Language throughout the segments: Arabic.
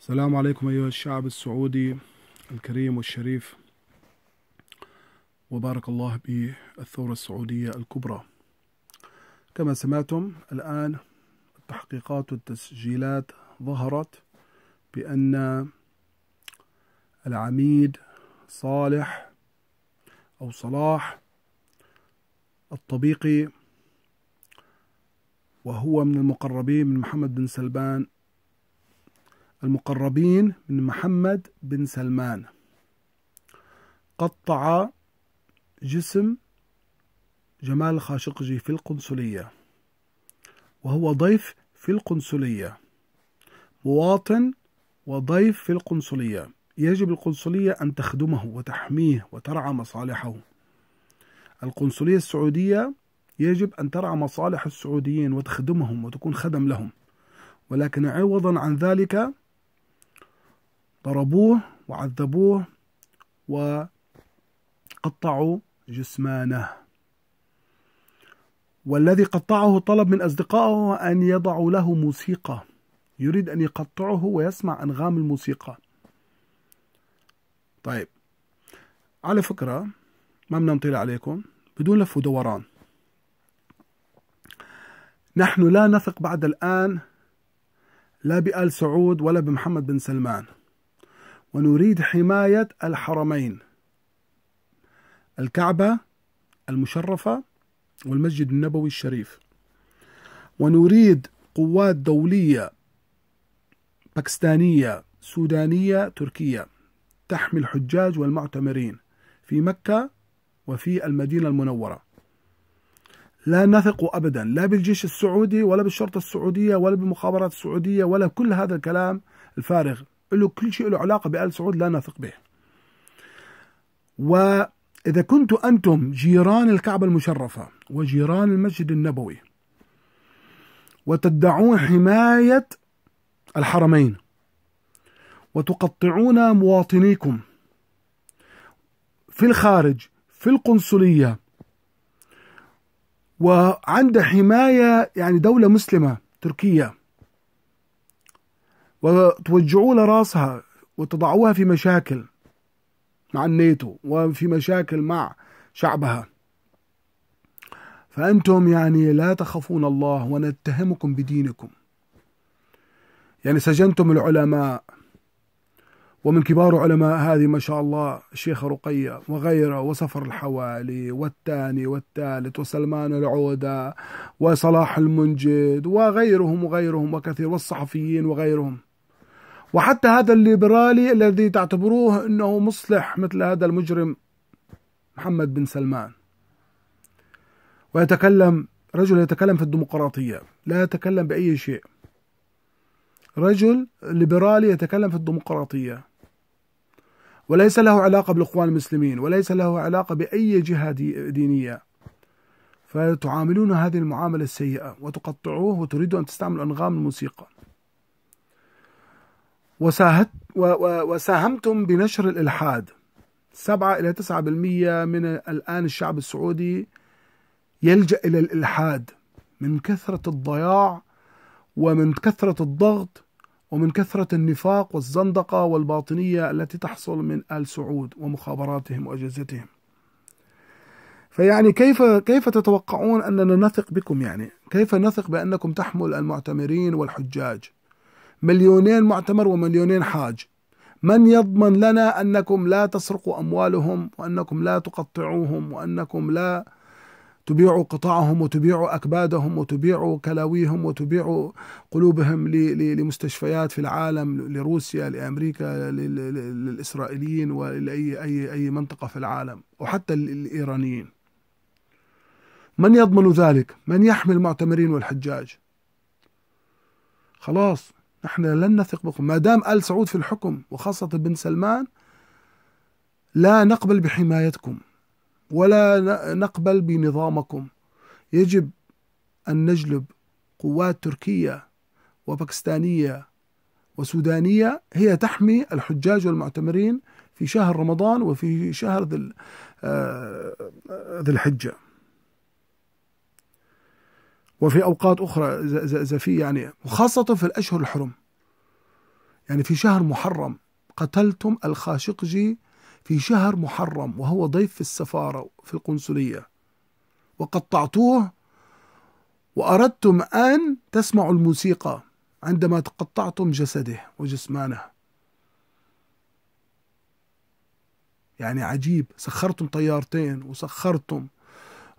السلام عليكم أيها الشعب السعودي الكريم والشريف وبارك الله بالثورة السعودية الكبرى كما سمعتم الآن التحقيقات والتسجيلات ظهرت بأن العميد صالح أو صلاح الطبيقي وهو من المقربين من محمد بن سلمان المقربين من محمد بن سلمان قطع جسم جمال الخاشقجي في القنصلية وهو ضيف في القنصلية مواطن وضيف في القنصلية يجب القنصلية أن تخدمه وتحميه وترعى مصالحه القنصلية السعودية يجب أن ترعى مصالح السعوديين وتخدمهم وتكون خدم لهم ولكن عوضا عن ذلك ضربوه وعذبوه وقطعوا جسمانه والذي قطعه طلب من أصدقائه أن يضعوا له موسيقى يريد أن يقطعه ويسمع أنغام الموسيقى طيب على فكرة ما بدنا نطيل عليكم بدون لف ودوران نحن لا نثق بعد الآن لا بآل سعود ولا بمحمد بن سلمان ونريد حماية الحرمين الكعبة المشرفة والمسجد النبوي الشريف ونريد قوات دولية باكستانية سودانية تركية تحمي الحجاج والمعتمرين في مكة وفي المدينة المنورة لا نثق أبدا لا بالجيش السعودي ولا بالشرطة السعودية ولا بالمخابرات السعودية ولا كل هذا الكلام الفارغ له كل شيء له علاقة بآل سعود لا نثق به وإذا كنت أنتم جيران الكعبة المشرفة وجيران المسجد النبوي وتدعون حماية الحرمين وتقطعون مواطنيكم في الخارج في القنصلية وعند حماية يعني دولة مسلمة تركيا وتوجعون راسها وتضعوها في مشاكل مع الناتو وفي مشاكل مع شعبها فأنتم يعني لا تخافون الله ونتهمكم بدينكم يعني سجنتم العلماء ومن كبار علماء هذه ما شاء الله الشيخ رقية وغيره وسفر الحوالي والثاني والثالث وسلمان العودة وصلاح المنجد وغيرهم وغيرهم وكثير والصحفيين وغيرهم وحتى هذا الليبرالي الذي تعتبروه انه مصلح مثل هذا المجرم محمد بن سلمان ويتكلم رجل يتكلم في الديمقراطيه لا يتكلم باي شيء رجل ليبرالي يتكلم في الديمقراطيه وليس له علاقه بالاخوان المسلمين وليس له علاقه باي جهه دينيه فتعاملون هذه المعامله السيئه وتقطعوه وتريدوا ان تستعملوا انغام الموسيقى وساهدت وساهمتم بنشر الإلحاد 7 إلى 9% من الآن الشعب السعودي يلجأ إلى الإلحاد من كثرة الضياع ومن كثرة الضغط ومن كثرة النفاق والزندقة والباطنية التي تحصل من آل سعود ومخابراتهم وأجهزتهم فيعني كيف كيف تتوقعون أننا نثق بكم يعني كيف نثق بأنكم تحمل المعتمرين والحجاج مليونين معتمر ومليونين حاج من يضمن لنا انكم لا تسرقوا اموالهم وانكم لا تقطعوهم وانكم لا تبيعوا قطعهم وتبيعوا اكبادهم وتبيعوا كلاويهم وتبيعوا قلوبهم لمستشفيات في العالم لروسيا لامريكا للاسرائيليين ولاي اي اي منطقه في العالم وحتى الايرانيين. من يضمن ذلك؟ من يحمي المعتمرين والحجاج؟ خلاص نحن لن نثق بكم ما دام آل سعود في الحكم وخاصة بن سلمان لا نقبل بحمايتكم ولا نقبل بنظامكم يجب أن نجلب قوات تركية وباكستانية وسودانية هي تحمي الحجاج والمعتمرين في شهر رمضان وفي شهر ذي آه، الحجة وفي أوقات أخرى إذا في يعني وخاصة في الأشهر الحرم يعني في شهر محرم قتلتم الخاشقجي في شهر محرم وهو ضيف في السفارة في القنصلية وقطعتوه وأردتم أن تسمعوا الموسيقى عندما تقطعتم جسده وجسمانه يعني عجيب سخرتم طيارتين وسخرتم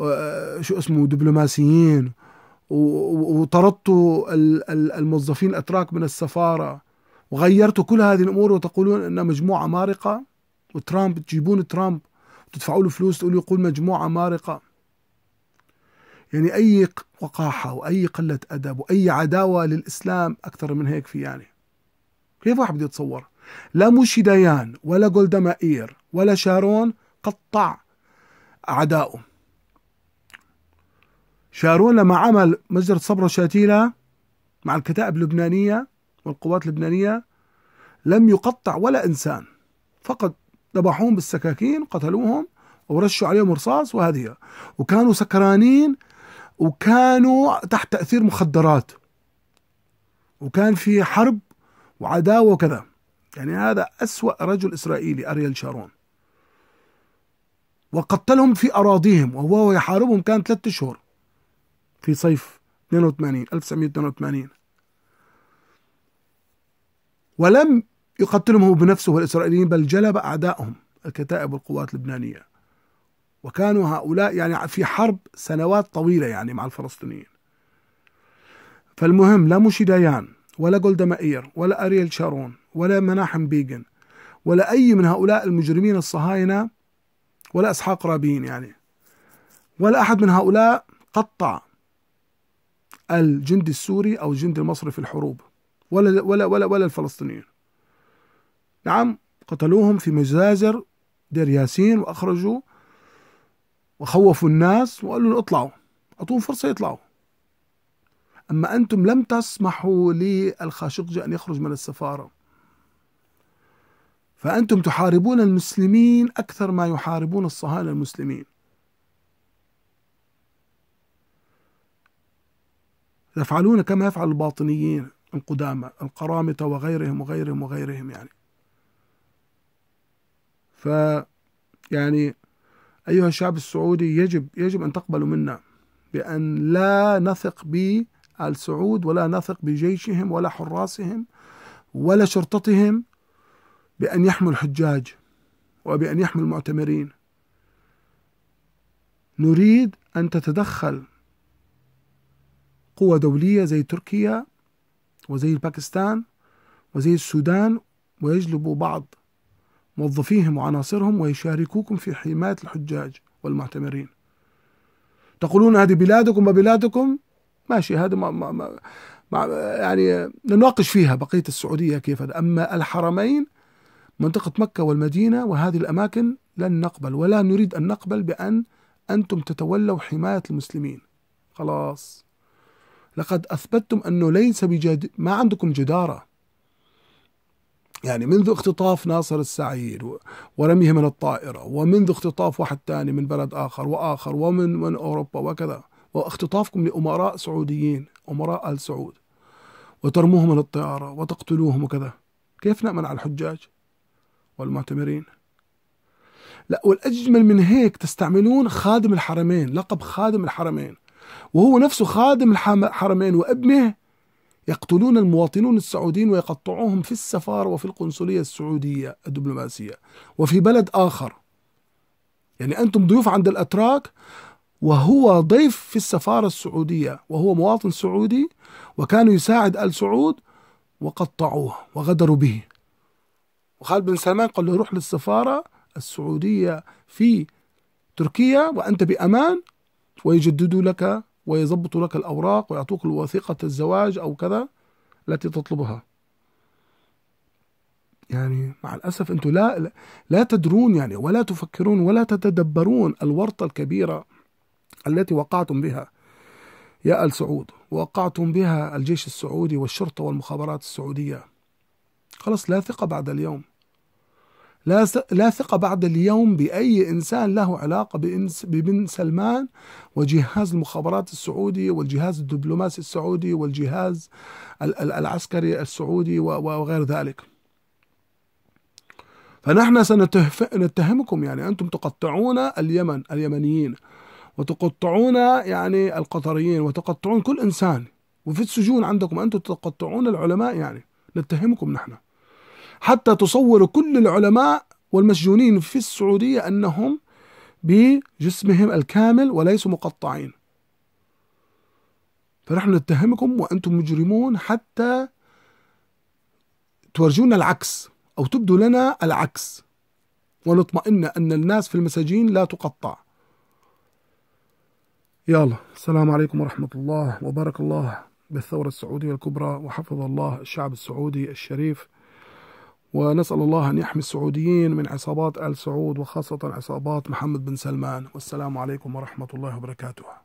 آه، شو اسمه دبلوماسيين وطردتوا الموظفين الأتراك من السفارة وغيرتوا كل هذه الأمور وتقولون أنها مجموعة مارقة وترامب تجيبون ترامب وتدفعوا له فلوس تقولوا يقول مجموعة مارقة يعني أي وقاحة وأي قلة أدب وأي عداوة للإسلام أكثر من هيك في يعني كيف واحد بده يتصور لا موشي ديان ولا جولدا مائير ولا شارون قطع اعدائه شارون لما عمل مجزرة صبرة شاتيلة مع الكتائب اللبنانية والقوات اللبنانية لم يقطع ولا إنسان فقط ذبحوهم بالسكاكين قتلوهم ورشوا عليهم رصاص وهذه وكانوا سكرانين وكانوا تحت تأثير مخدرات وكان في حرب وعداوة وكذا يعني هذا أسوأ رجل إسرائيلي أريل شارون وقتلهم في أراضيهم وهو يحاربهم كان ثلاثة أشهر في صيف 82 1982 ولم يقتلهم هو بنفسه الاسرائيليين بل جلب أعدائهم الكتائب والقوات اللبنانية وكانوا هؤلاء يعني في حرب سنوات طويلة يعني مع الفلسطينيين فالمهم لا موشي ديان ولا جولدا مائير ولا أريل شارون ولا مناحم بيجن ولا أي من هؤلاء المجرمين الصهاينة ولا إسحاق رابين يعني ولا أحد من هؤلاء قطع الجندي السوري أو الجندي المصري في الحروب ولا ولا ولا ولا الفلسطينيين نعم قتلوهم في مجازر دير ياسين وأخرجوا وخوفوا الناس وقالوا لهم اطلعوا أعطوهم فرصة يطلعوا أما أنتم لم تسمحوا للخاشقجي أن يخرج من السفارة فأنتم تحاربون المسلمين أكثر ما يحاربون الصهاينة المسلمين يفعلون كما يفعل الباطنيين القدامى القرامطة وغيرهم وغيرهم وغيرهم يعني ف يعني أيها الشعب السعودي يجب يجب أن تقبلوا منا بأن لا نثق بآل سعود ولا نثق بجيشهم ولا حراسهم ولا شرطتهم بأن يحموا الحجاج وبأن يحموا المعتمرين نريد أن تتدخل قوى دولية زي تركيا وزي باكستان وزي السودان ويجلبوا بعض موظفيهم وعناصرهم ويشاركوكم في حماية الحجاج والمعتمرين تقولون هذه بلادكم وبلادكم ماشي هذا ما ما ما ما يعني نناقش فيها بقية السعودية كيف أما الحرمين منطقة مكة والمدينة وهذه الأماكن لن نقبل ولا نريد أن نقبل بأن أنتم تتولوا حماية المسلمين خلاص لقد أثبتتم أنه ليس بجد ما عندكم جدارة يعني منذ اختطاف ناصر السعير ورميه من الطائرة ومنذ اختطاف واحد ثاني من بلد آخر وآخر ومن من أوروبا وكذا واختطافكم لأمراء سعوديين أمراء آل سعود وترموهم من الطيارة وتقتلوهم وكذا كيف نأمن على الحجاج والمعتمرين لا والأجمل من هيك تستعملون خادم الحرمين لقب خادم الحرمين وهو نفسه خادم الحرمين وابنه يقتلون المواطنون السعوديين ويقطعوهم في السفارة وفي القنصلية السعودية الدبلوماسية وفي بلد آخر يعني أنتم ضيوف عند الأتراك وهو ضيف في السفارة السعودية وهو مواطن سعودي وكان يساعد آل سعود وقطعوه وغدروا به وخالد بن سلمان قال له روح للسفارة السعودية في تركيا وأنت بأمان ويجددوا لك ويضبطوا لك الأوراق ويعطوك الوثيقة الزواج أو كذا التي تطلبها يعني مع الأسف أنتم لا لا تدرون يعني ولا تفكرون ولا تتدبرون الورطة الكبيرة التي وقعتم بها يا آل سعود وقعتم بها الجيش السعودي والشرطة والمخابرات السعودية خلاص لا ثقة بعد اليوم لا لا ثقة بعد اليوم بأي إنسان له علاقة ببن سلمان وجهاز المخابرات السعودي والجهاز الدبلوماسي السعودي والجهاز العسكري السعودي وغير ذلك فنحن سنتهمكم يعني أنتم تقطعون اليمن اليمنيين وتقطعون يعني القطريين وتقطعون كل إنسان وفي السجون عندكم أنتم تقطعون العلماء يعني نتهمكم نحن حتى تصور كل العلماء والمسجونين في السعودية أنهم بجسمهم الكامل وليسوا مقطعين فنحن نتهمكم وأنتم مجرمون حتى تورجونا العكس أو تبدو لنا العكس ونطمئن أن الناس في المساجين لا تقطع يلا السلام عليكم ورحمة الله وبارك الله بالثورة السعودية الكبرى وحفظ الله الشعب السعودي الشريف ونسأل الله أن يحمي السعوديين من عصابات آل سعود وخاصة عصابات محمد بن سلمان والسلام عليكم ورحمة الله وبركاته